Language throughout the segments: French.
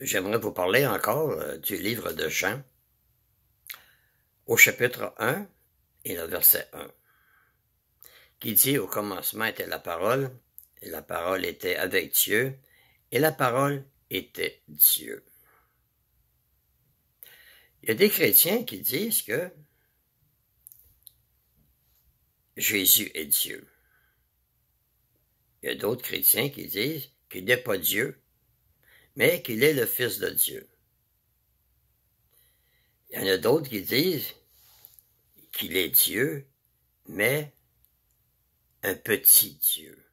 j'aimerais vous parler encore euh, du livre de Jean, au chapitre 1 et le verset 1, qui dit Au commencement était la parole, et la parole était avec Dieu, et la parole était Dieu. Il y a des chrétiens qui disent que Jésus est Dieu. Il y a d'autres chrétiens qui disent qu'il n'est pas Dieu, mais qu'il est le Fils de Dieu. Il y en a d'autres qui disent qu'il est Dieu, mais un petit Dieu.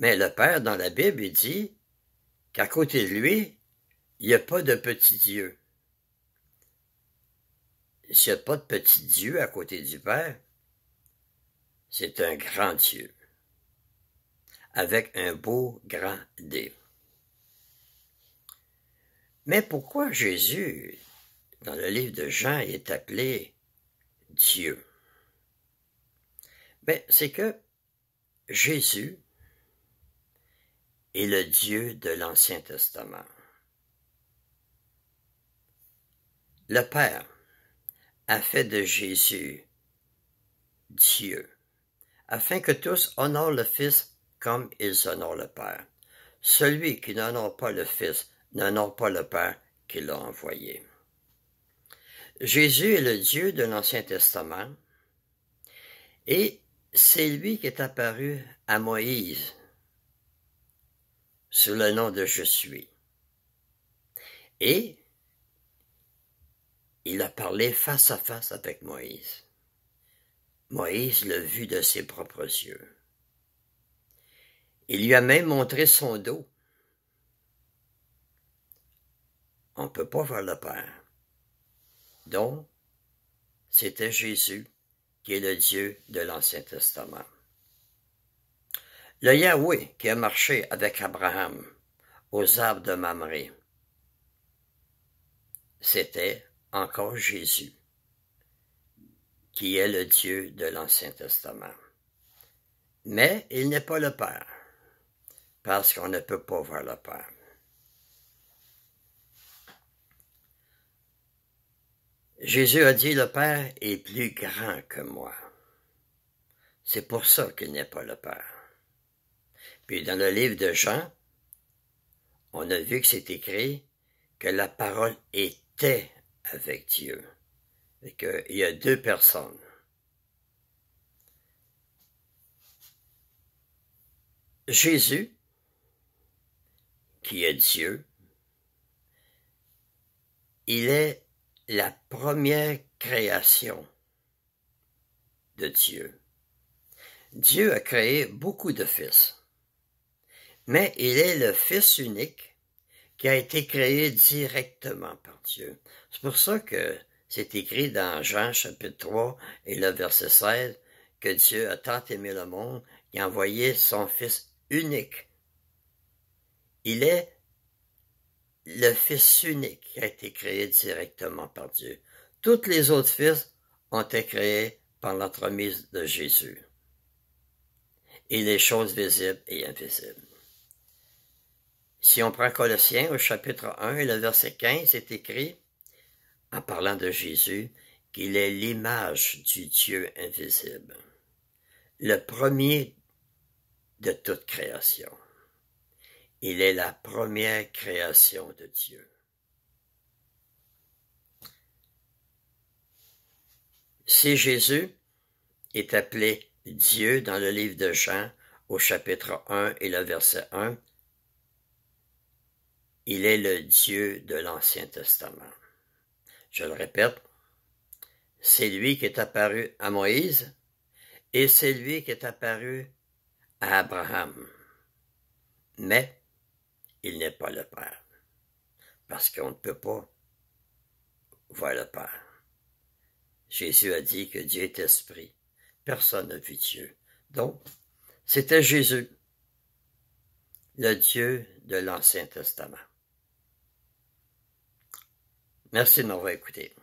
Mais le Père, dans la Bible, il dit qu'à côté de lui, il n'y a pas de petit Dieu. S'il n'y a pas de petit Dieu à côté du Père, c'est un grand Dieu, avec un beau grand D. Mais pourquoi Jésus, dans le livre de Jean, est appelé Dieu? Ben, c'est que Jésus est le Dieu de l'Ancien Testament. Le Père a fait de Jésus Dieu, afin que tous honorent le Fils comme ils honorent le Père. Celui qui n'honore pas le Fils n'en ont pas le pain qu'il l'a envoyé. Jésus est le Dieu de l'Ancien Testament et c'est lui qui est apparu à Moïse sous le nom de Je suis. Et il a parlé face à face avec Moïse. Moïse le vu de ses propres yeux. Il lui a même montré son dos on ne peut pas voir le Père. Donc, c'était Jésus qui est le Dieu de l'Ancien Testament. Le Yahweh qui a marché avec Abraham aux arbres de Mamré, c'était encore Jésus, qui est le Dieu de l'Ancien Testament. Mais il n'est pas le Père, parce qu'on ne peut pas voir le Père. Jésus a dit, le Père est plus grand que moi. C'est pour ça qu'il n'est pas le Père. Puis dans le livre de Jean, on a vu que c'est écrit que la parole était avec Dieu et qu'il y a deux personnes. Jésus, qui est Dieu, il est la première création de Dieu. Dieu a créé beaucoup de fils, mais il est le Fils unique qui a été créé directement par Dieu. C'est pour ça que c'est écrit dans Jean chapitre 3 et le verset 16 que Dieu a tant aimé le monde qu'il a envoyé son Fils unique. Il est le Fils unique a été créé directement par Dieu. Toutes les autres fils ont été créés par l'entremise de Jésus. Et les choses visibles et invisibles. Si on prend Colossiens au chapitre 1 et le verset 15, est écrit, en parlant de Jésus, qu'il est l'image du Dieu invisible, le premier de toute création. Il est la première création de Dieu. Si Jésus est appelé Dieu dans le livre de Jean au chapitre 1 et le verset 1, il est le Dieu de l'Ancien Testament. Je le répète, c'est lui qui est apparu à Moïse et c'est lui qui est apparu à Abraham. Mais il n'est pas le Père. Parce qu'on ne peut pas voir le Père. Jésus a dit que Dieu est esprit. Personne n'a vu Dieu. Donc, c'était Jésus, le Dieu de l'Ancien Testament. Merci de m'avoir écouté.